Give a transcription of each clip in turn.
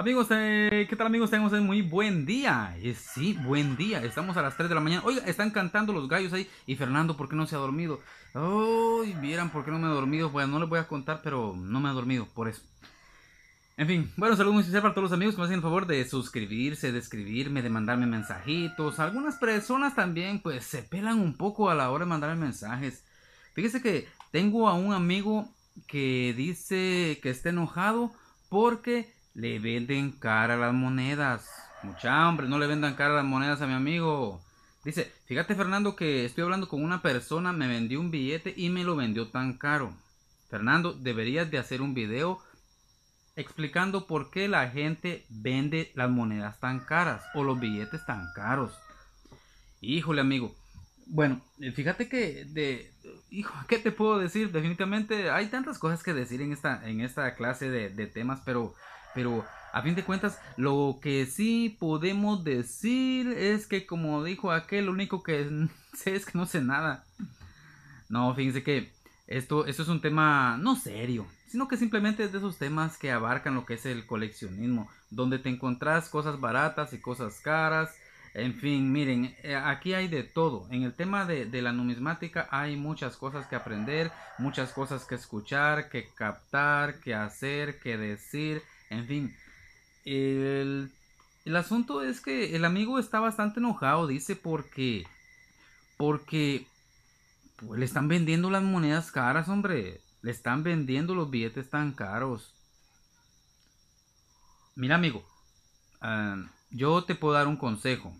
Amigos, eh, ¿qué tal amigos? Tenemos un muy buen día. Eh, sí, buen día. Estamos a las 3 de la mañana. Oiga, están cantando los gallos ahí. Y Fernando, ¿por qué no se ha dormido? Uy, vieran por qué no me ha dormido. Bueno, no les voy a contar, pero no me ha dormido, por eso. En fin, bueno, saludos muy sinceros para todos los amigos que me hacen el favor de suscribirse, de escribirme, de mandarme mensajitos. Algunas personas también, pues, se pelan un poco a la hora de mandarme mensajes. Fíjese que tengo a un amigo que dice que está enojado porque le venden cara las monedas. Mucha hombre, no le vendan cara las monedas a mi amigo. Dice, fíjate Fernando que estoy hablando con una persona, me vendió un billete y me lo vendió tan caro. Fernando, deberías de hacer un video explicando por qué la gente vende las monedas tan caras o los billetes tan caros. Híjole amigo. Bueno, eh, fíjate que de... Hijo, ¿qué te puedo decir? Definitivamente hay tantas cosas que decir en esta, en esta clase de temas, pero pero a fin de cuentas, lo que sí podemos decir es que como dijo aquel, lo único que sé es que no sé nada. No, fíjense que esto, esto es un tema no serio, sino que simplemente es de esos temas que abarcan lo que es el coleccionismo, donde te encontrás cosas baratas y cosas caras. En fin, miren, eh, aquí hay de todo. En el tema de, la numismática hay muchas cosas que aprender, muchas cosas que escuchar, que captar, que hacer, que decir, en fin, el, asunto es que el amigo está bastante enojado, dice, porque, porque pues, le están vendiendo las monedas caras, hombre. Le están vendiendo los billetes tan caros. Mira, amigo, ah, yo te puedo dar un consejo.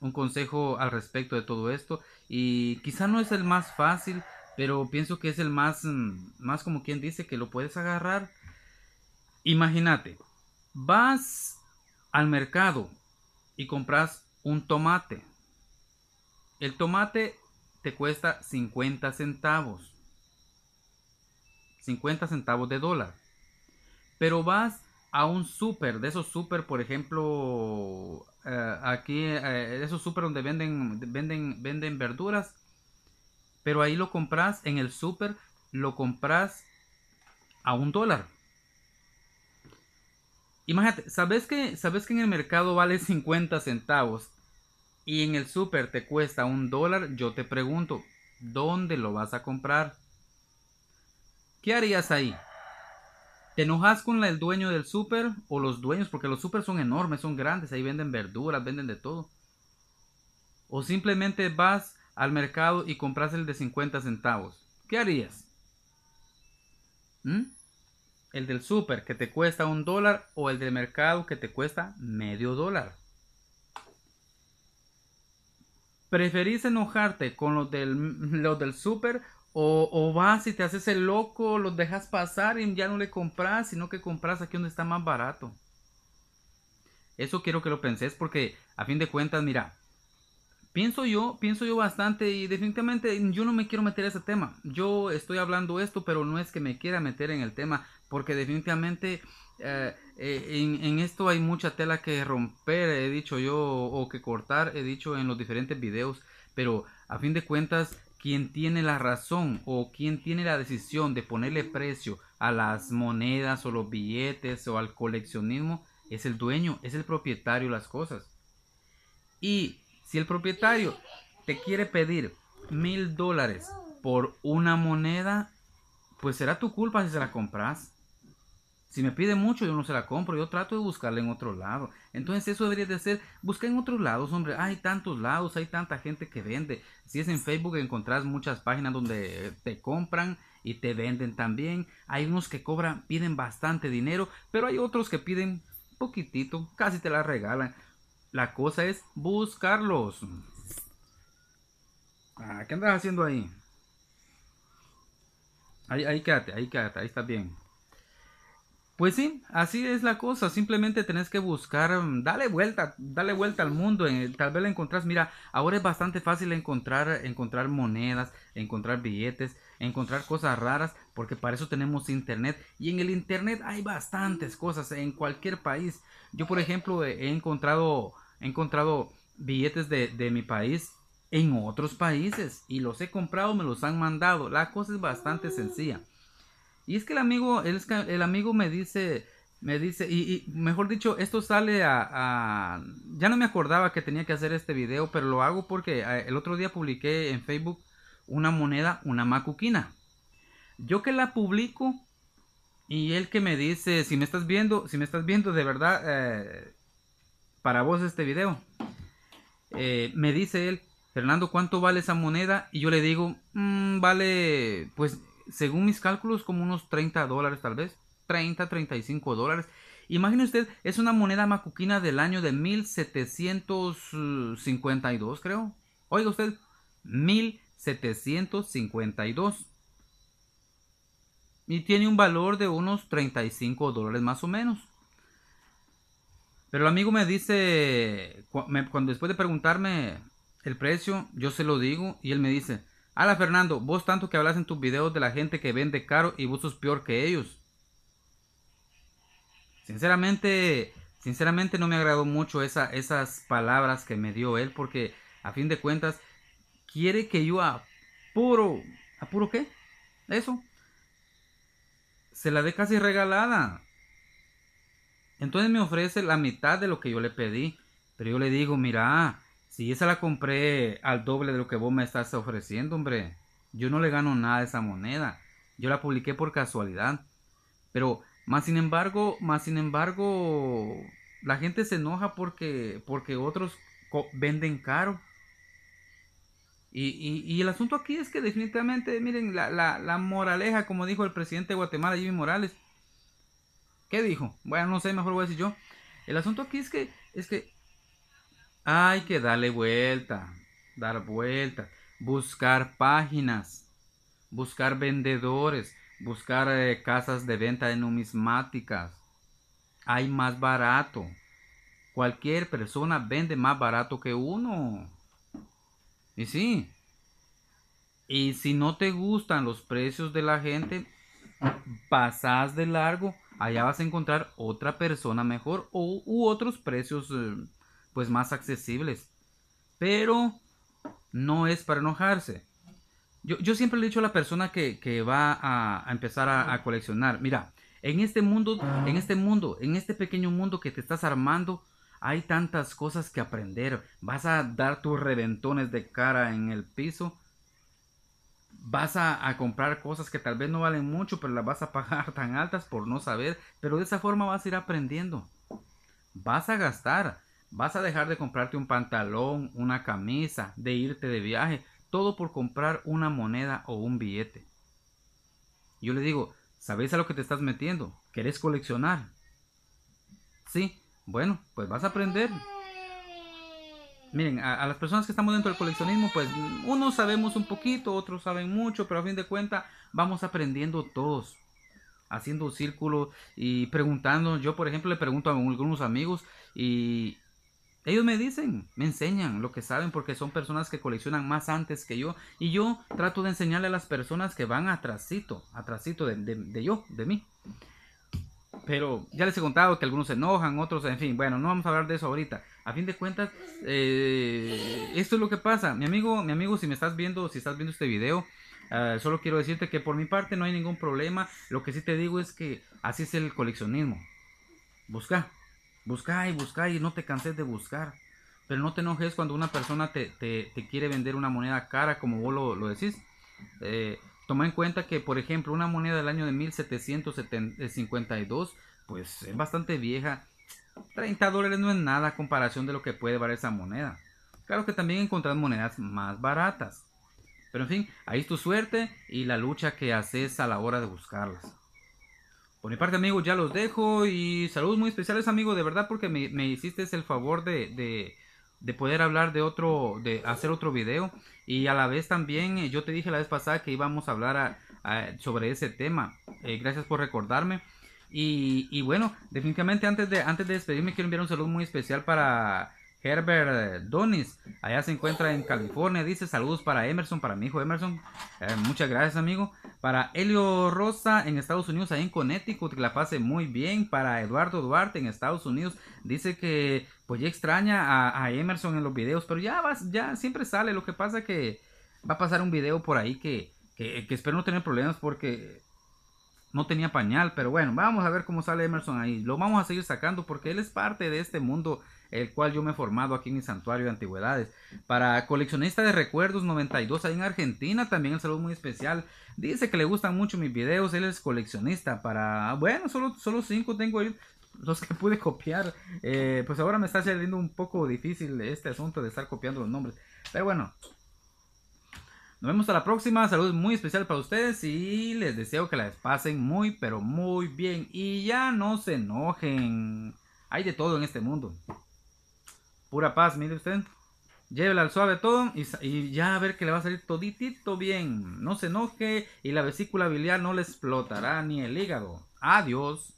Un consejo al respecto de todo esto. Y quizá no es el más fácil, pero pienso que es el más, mm, más como quien dice, que lo puedes agarrar Imagínate, vas al mercado y compras un tomate. El tomate te cuesta 50 centavos. 50 centavos de dólar. Pero vas a un súper, de esos súper, por ejemplo, eh, aquí, de eh, esos súper donde venden, venden, venden verduras, pero ahí lo compras en el súper, lo compras a un dólar. Imagínate, ¿sabes que, ¿sabes que en el mercado vale 50 centavos y en el súper te cuesta un dólar? Yo te pregunto, ¿dónde lo vas a comprar? ¿Qué harías ahí? ¿Te enojas con el dueño del súper o los dueños? Porque los súper son enormes, son grandes, ahí venden verduras, venden de todo. O simplemente vas al mercado y compras el de 50 centavos. ¿Qué harías? ¿Mm? el del super que te cuesta un dólar o el del mercado que te cuesta medio dólar. ¿Preferís enojarte con los del, los del super o, vas y te haces el loco, los dejas pasar y ya no le compras, sino que compras aquí donde está más barato? Eso quiero que lo pensés porque a fin de cuentas, mira, Pienso yo, pienso yo bastante y definitivamente yo no me quiero meter a ese tema. Yo estoy hablando esto, pero no es que me quiera meter en el tema, porque definitivamente eh, eh, en, en, esto hay mucha tela que romper, he dicho yo, o que cortar, he dicho en los diferentes videos, pero a fin de cuentas, quien tiene la razón o quien tiene la decisión de ponerle precio a las monedas o los billetes o al coleccionismo es el dueño, es el propietario de las cosas. Y si el propietario te quiere pedir mil dólares por una moneda, pues será tu culpa si se la compras. Si me pide mucho, yo no se la compro, yo trato de buscarla en otro lado. Entonces eso debería de ser, busca en otros lados, hombre. Hay tantos lados, hay tanta gente que vende. Si es en Facebook encontrás muchas páginas donde te compran y te venden también. Hay unos que cobran, piden bastante dinero, pero hay otros que piden poquitito, casi te la regalan. La cosa es buscarlos. Ah, ¿Qué andas haciendo ahí? Ahí, ahí quédate, ahí quédate, ahí está bien. Pues sí, así es la cosa. Simplemente tenés que buscar, mm, dale vuelta, dale vuelta al mundo. Eh, tal vez la encontrás. Mira, ahora es bastante fácil encontrar, encontrar monedas, encontrar billetes, encontrar cosas raras, porque para eso tenemos internet. Y en el internet hay bastantes cosas en cualquier país. Yo, por ejemplo, he encontrado He encontrado billetes de, mi país en otros países y los he comprado, me los han mandado. La cosa es bastante mm. sencilla. Y es que el amigo, el, amigo me dice, me dice, y, mejor dicho, esto sale a, Ya no me acordaba que tenía que hacer este video, pero lo hago porque eh, el otro día publiqué en Facebook una moneda, una macuquina. Yo que la publico y él que me dice, si me estás viendo, si me estás viendo de verdad, eh, para vos este video. Eh, me dice él, Fernando, ¿cuánto vale esa moneda? Y yo le digo, mm, vale, pues según mis cálculos, como unos 30 dólares tal vez. 30, 35 dólares. Imagine usted, es una moneda macuquina del año de 1752, creo. Oiga usted, 1752. Y tiene un valor de unos 35 dólares más o menos. Pero el amigo me dice, cuando después de preguntarme el precio, yo se lo digo y él me dice, Ala Fernando, vos tanto que hablas en tus videos de la gente que vende caro y vos sos peor que ellos. Sinceramente, sinceramente no me agradó mucho esas palabras que me dio él porque a fin de cuentas quiere que yo apuro, ¿apuro qué? Eso. Se la dé casi regalada. Entonces me ofrece la mitad de lo que yo le pedí. Pero yo le digo, mira, si esa la compré al doble de lo que vos me estás ofreciendo, hombre, yo no le gano nada a esa moneda. Yo la publiqué por casualidad. Pero, más sin embargo, más sin embargo, la gente se enoja porque, porque otros venden caro. Y, el asunto aquí es que definitivamente, miren, la, la, la moraleja, como dijo el presidente de Guatemala, Jimmy Morales, ¿Qué dijo? Bueno, no sé, mejor voy a decir yo. El asunto aquí es que, es que hay que darle vuelta, dar vuelta, buscar páginas, buscar vendedores, buscar eh, casas de venta de numismáticas. Hay más barato. Cualquier persona vende más barato que uno. Y sí. Y si no te gustan los precios de la gente, pasás de largo allá vas a encontrar otra persona mejor o, u otros precios eh, pues más accesibles. Pero no es para enojarse. Yo, siempre le he dicho a la persona que, va a, empezar a, a, coleccionar, mira, en este mundo, en este mundo, en este pequeño mundo que te estás armando, hay tantas cosas que aprender. Vas a dar tus reventones de cara en el piso vas a, comprar cosas que tal vez no valen mucho, pero las vas a pagar tan altas por no saber, pero de esa forma vas a ir aprendiendo. Vas a gastar, vas a dejar de comprarte un pantalón, una camisa, de irte de viaje, todo por comprar una moneda o un billete. Yo le digo, ¿sabéis a lo que te estás metiendo? ¿Querés coleccionar? Sí, bueno, pues vas a aprender miren, a, las personas que estamos dentro del coleccionismo, pues unos sabemos un poquito, otros saben mucho, pero a fin de cuentas vamos aprendiendo todos, haciendo círculos y preguntando. Yo, por ejemplo, le pregunto a algunos amigos y ellos me dicen, me enseñan lo que saben porque son personas que coleccionan más antes que yo y yo trato de enseñarle a las personas que van atrasito, atrasito de yo, de mí. Pero ya les he contado que algunos se enojan, otros, en fin, bueno, no vamos a hablar de eso ahorita a fin de cuentas, eh, esto es lo que pasa. Mi amigo, mi amigo, si me estás viendo, si estás viendo este video, ah, solo quiero decirte que por mi parte no hay ningún problema. Lo que sí te digo es que así es el coleccionismo. Busca, busca y busca y no te canses de buscar. Pero no te enojes cuando una persona te, quiere vender una moneda cara, como vos lo, decís. Eh, toma en cuenta que, por ejemplo, una moneda del año de 1752, eh, pues es bastante vieja 30 dólares no es nada a comparación de lo que puede valer esa moneda. Claro que también encontrás monedas más baratas. Pero en fin, ahí es tu suerte y la lucha que haces a la hora de buscarlas. Por mi parte, amigos, ya los dejo y saludos muy especiales, amigo, de verdad, porque me, hiciste el favor de, de, poder hablar de otro, de hacer otro video. Y a la vez también, eh, yo te dije la vez pasada que íbamos a hablar sobre ese tema. Eh, gracias por recordarme. Y, bueno, definitivamente antes de, antes de despedirme quiero enviar un saludo muy especial para Herbert eh, Donis. Allá se encuentra en California. Dice saludos para Emerson, para mi hijo Emerson. Eh, muchas gracias amigo. Para Helio Rosa en Estados Unidos, ahí en Connecticut, que la pase muy bien. Para Eduardo Duarte en Estados Unidos, dice que pues ya extraña a, Emerson en los videos, pero ya, ya siempre sale. Lo que pasa que va a pasar un video por ahí que espero no tener problemas porque no tenía pañal, pero bueno, vamos a ver cómo sale Emerson ahí. Lo vamos a seguir sacando porque él es parte de este mundo el cual yo me he formado aquí en mi santuario de antigüedades. Para coleccionista de recuerdos 92 ahí en Argentina, también el saludo muy especial. Dice que le gustan mucho mis videos, él es coleccionista. Para, bueno, solo, cinco tengo ahí los que pude copiar. Eh, pues ahora me está saliendo un poco difícil este asunto de estar copiando los nombres. Pero bueno, nos vemos a la próxima. Saludos muy especial para ustedes y les deseo que la pasen muy, pero muy bien. Y ya no se enojen. Hay de todo en este mundo. Pura paz, mire usted. Llévela al suave todo y, y, ya a ver que le va a salir toditito bien. No se enoje y la vesícula biliar no le explotará ni el hígado. Adiós.